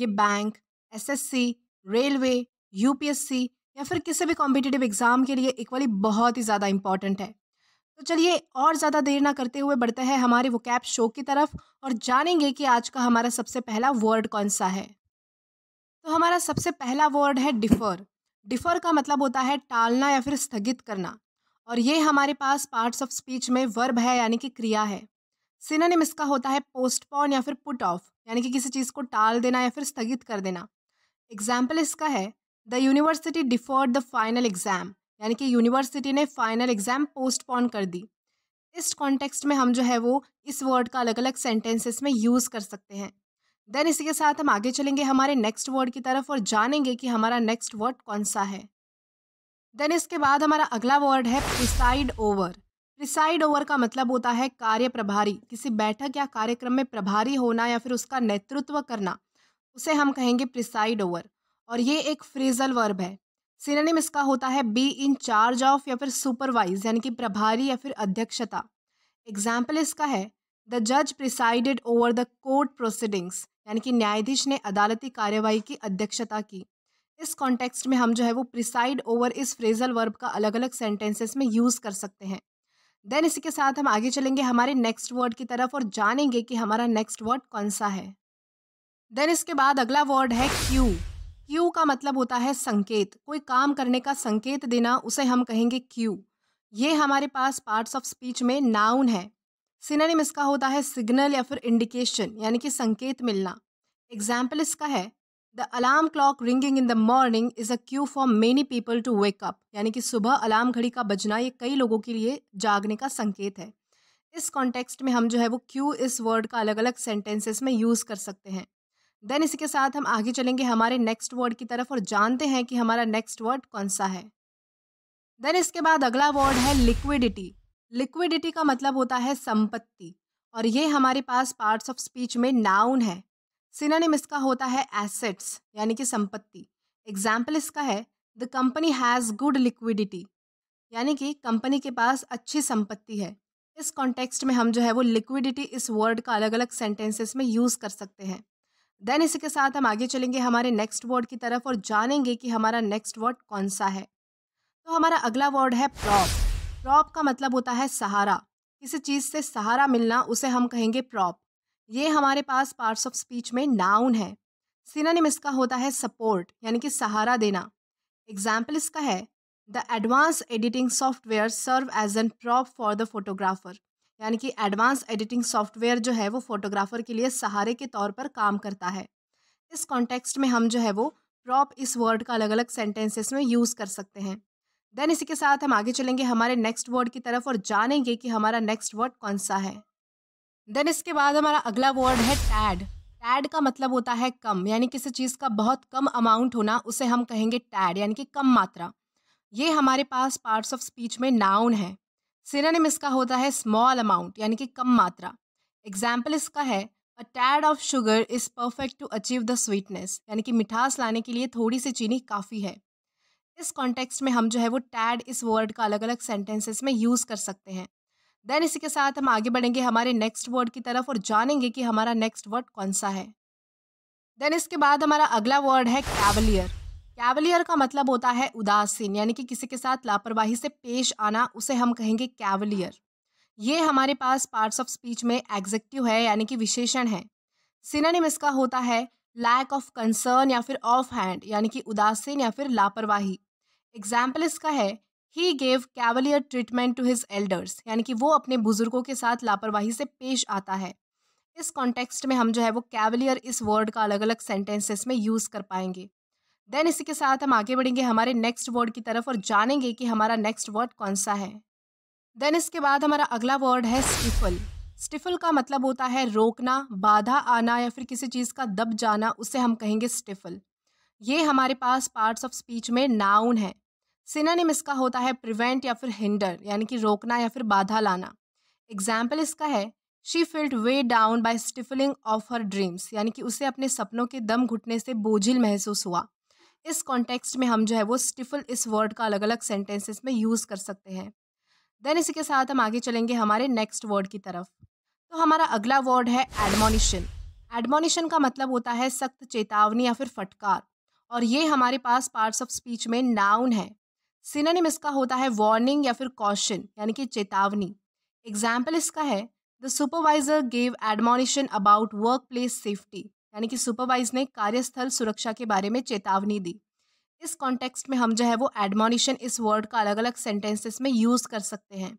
ये bank SSC railway UPSC या फिर किसी भी कॉम्पिटेटिव एग्ज़ाम के लिए इक्वली बहुत ही ज़्यादा इंपॉर्टेंट है तो चलिए और ज़्यादा देर ना करते हुए बढ़ते हैं हमारे वो कैप शो की तरफ और जानेंगे कि आज का हमारा सबसे पहला वर्ड कौन सा है तो हमारा सबसे पहला वर्ड है डिफ़र डिफ़र का मतलब होता है टालना या फिर स्थगित करना और ये हमारे पास पार्ट्स ऑफ स्पीच में वर्ब है यानी कि क्रिया है सिनोनिम इसका होता है पोस्टपोन या फिर पुट ऑफ यानी कि किसी चीज़ को टाल देना या फिर स्थगित कर देना एग्जाम्पल इसका है the university deferred the final exam यानी कि यूनिवर्सिटी ने फाइनल एग्ज़ाम पोस्टपोन कर दी इस कॉन्टेक्स्ट में हम जो है वो इस वर्ड का अलग अलग सेंटेंसेस में यूज़ कर सकते हैं देन इसी के साथ हम आगे चलेंगे हमारे नेक्स्ट वर्ड की तरफ और जानेंगे कि हमारा नेक्स्ट वर्ड कौन सा है देन इसके बाद हमारा अगला वर्ड है प्रिसाइड ओवर प्रिसाइड ओवर का मतलब होता है कार्य प्रभारी किसी बैठक या कार्यक्रम में प्रभारी होना या फिर उसका नेतृत्व करना उसे हम कहेंगे प्रिसाइड ओवर और ये एक फ्रेजल वर्ब है सिनेम इसका होता है बी इन चार्ज ऑफ या फिर सुपरवाइज यानी कि प्रभारी या फिर अध्यक्षता एग्जाम्पल इसका है द जज presided over the court proceedings यानी कि न्यायाधीश ने अदालती कार्यवाही की अध्यक्षता की इस कॉन्टेक्स्ट में हम जो है वो प्रिसाइड ओवर इस फ्रेजल वर्ब का अलग अलग सेंटेंसेस में यूज़ कर सकते हैं देन इसी के साथ हम आगे चलेंगे हमारे नेक्स्ट वर्ड की तरफ और जानेंगे कि हमारा नेक्स्ट वर्ड कौन सा है देन इसके बाद अगला वर्ड है क्यू क्यू का मतलब होता है संकेत कोई काम करने का संकेत देना उसे हम कहेंगे क्यू ये हमारे पास पार्ट्स ऑफ स्पीच में नाउन है सिनेम इसका होता है सिग्नल या फिर इंडिकेशन यानी कि संकेत मिलना एग्जाम्पल इसका है the alarm clock ringing in the morning is a cue for many people to wake up. यानी कि सुबह अलार्म घड़ी का बजना ये कई लोगों के लिए जागने का संकेत है इस कॉन्टेक्स्ट में हम जो है वो क्यू इस वर्ड का अलग अलग सेंटेंसेस में यूज़ कर सकते हैं देन इसी के साथ हम आगे चलेंगे हमारे नेक्स्ट वर्ड की तरफ और जानते हैं कि हमारा नेक्स्ट वर्ड कौन सा है देन इसके बाद अगला वर्ड है लिक्विडिटी लिक्विडिटी का मतलब होता है संपत्ति और ये हमारे पास पार्ट्स ऑफ स्पीच में नाउन है सिनानिम इसका होता है एसेट्स यानी कि संपत्ति एग्जाम्पल इसका है the company has good liquidity यानी कि कंपनी के पास अच्छी संपत्ति है इस कॉन्टेक्स्ट में हम जो है वो लिक्विडिटी इस वर्ड का अलग अलग सेंटेंसेस में यूज़ कर सकते हैं देन इसी के साथ हम आगे चलेंगे हमारे नेक्स्ट वर्ड की तरफ और जानेंगे कि हमारा नेक्स्ट वर्ड कौन सा है तो हमारा अगला वर्ड है प्रॉप प्रॉप का मतलब होता है सहारा किसी चीज़ से सहारा मिलना उसे हम कहेंगे प्रॉप ये हमारे पास पार्ट्स ऑफ स्पीच में नाउन है सिनानिम इसका होता है सपोर्ट यानी कि सहारा देना एग्जाम्पल इसका है the advance editing software serve as an prop for the photographer यानी कि एडवांस एडिटिंग सॉफ्टवेयर जो है वो फोटोग्राफर के लिए सहारे के तौर पर काम करता है इस कॉन्टेक्स्ट में हम जो है वो प्रॉप इस वर्ड का अलग अलग सेंटेंसेस में यूज़ कर सकते हैं देन इसी के साथ हम आगे चलेंगे हमारे नेक्स्ट वर्ड की तरफ और जानेंगे कि हमारा नेक्स्ट वर्ड कौन सा है देन इसके बाद हमारा अगला वर्ड है टैड टैड का मतलब होता है कम यानी किसी चीज़ का बहुत कम अमाउंट होना उसे हम कहेंगे टैड यानी कि कम मात्रा ये हमारे पास पार्ट्स ऑफ स्पीच में नाउन है सिरानिम इसका होता है स्मॉल अमाउंट यानी कि कम मात्रा एग्जाम्पल इसका है a tad of sugar is perfect to achieve the sweetness यानी कि मिठास लाने के लिए थोड़ी सी चीनी काफ़ी है इस कॉन्टेक्स्ट में हम जो है वो टैड इस वर्ड का अलग अलग सेंटेंसेस में यूज़ कर सकते हैं देन इसी के साथ हम आगे बढ़ेंगे हमारे नेक्स्ट वर्ड की तरफ और जानेंगे कि हमारा नेक्स्ट वर्ड कौन सा है देन इसके बाद हमारा अगला वर्ड है कैवलियर कैवलियर का मतलब होता है उदासीन यानी कि किसी के साथ लापरवाही से पेश आना उसे हम कहेंगे कैवलियर ये हमारे पास पार्ट्स ऑफ स्पीच में एग्जेक्टिव है यानी कि विशेषण है सिनेम इसका होता है लैक ऑफ कंसर्न या फिर ऑफ हैंड यानी कि उदासीन या फिर लापरवाही एग्जाम्पल इसका है he gave cavalier treatment to his elders यानी कि वो अपने बुजुर्गों के साथ लापरवाही से पेश आता है इस कॉन्टेक्स्ट में हम जो है वो कैवलियर इस वर्ड का अलग अलग सेंटेंसेस में यूज़ कर पाएंगे देन इसी के साथ हम आगे बढ़ेंगे हमारे नेक्स्ट वर्ड की तरफ और जानेंगे कि हमारा नेक्स्ट वर्ड कौन सा है देन इसके बाद हमारा अगला वर्ड है स्टिफल स्टिफल का मतलब होता है रोकना बाधा आना या फिर किसी चीज़ का दब जाना उसे हम कहेंगे स्टिफल ये हमारे पास पार्ट्स ऑफ स्पीच में नाउन है सिनानिम इसका होता है प्रिवेंट या फिर हिंडर यानी कि रोकना या फिर बाधा लाना एग्जाम्पल इसका है she felt weigh down by stifling of her dreams यानी कि उसे अपने सपनों के दम घुटने से बोझिल महसूस हुआ इस कॉन्टेक्स्ट में हम जो है वो स्टिफल इस वर्ड का अलग अलग सेंटेंसेस में यूज़ कर सकते हैं देन इसी के साथ हम आगे चलेंगे हमारे नेक्स्ट वर्ड की तरफ तो हमारा अगला वर्ड है एडमोनिशन एडमोनिशन का मतलब होता है सख्त चेतावनी या फिर फटकार और ये हमारे पास पार्ट्स ऑफ स्पीच में नाउन है सिनोनिम इसका होता है वार्निंग या फिर कॉशन यानी कि चेतावनी एग्जाम्पल इसका है the supervisor gave admonition about work place safety यानी कि सुपरवाइज ने कार्यस्थल सुरक्षा के बारे में चेतावनी दी इस कॉन्टेक्स्ट में हम जो है वो एडमोनिशन इस वर्ड का अलग अलग सेंटेंसेस में यूज़ कर सकते हैं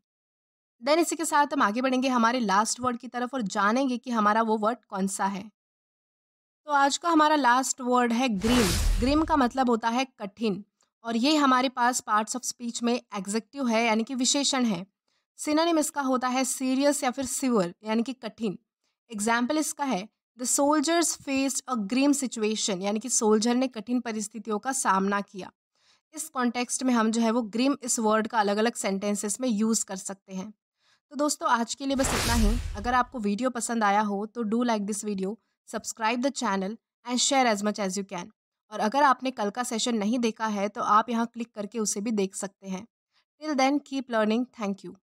देन इसी के साथ हम आगे बढ़ेंगे हमारे लास्ट वर्ड की तरफ और जानेंगे कि हमारा वो वर्ड कौन सा है तो आज का हमारा लास्ट वर्ड है ग्रीम ग्रीम का मतलब होता है कठिन और ये हमारे पास पार्ट्स ऑफ स्पीच में एग्जेक्टिव है यानी कि विशेषण है सिनानिम इसका होता है सीरियस या फिर सिवर यानी कि कठिन एग्जाम्पल इसका है the soldiers faced a grim situation यानी कि सोल्जर ने कठिन परिस्थितियों का सामना किया इस कॉन्टेक्स्ट में हम जो है वो ग्रीम इस वर्ड का अलग अलग सेंटेंसेस में यूज़ कर सकते हैं तो दोस्तों आज के लिए बस इतना ही अगर आपको वीडियो पसंद आया हो तो do like this video subscribe the channel and share as much as you can और अगर आपने कल का सेशन नहीं देखा है तो आप यहाँ क्लिक करके उसे भी देख सकते हैं till then keep learning thank you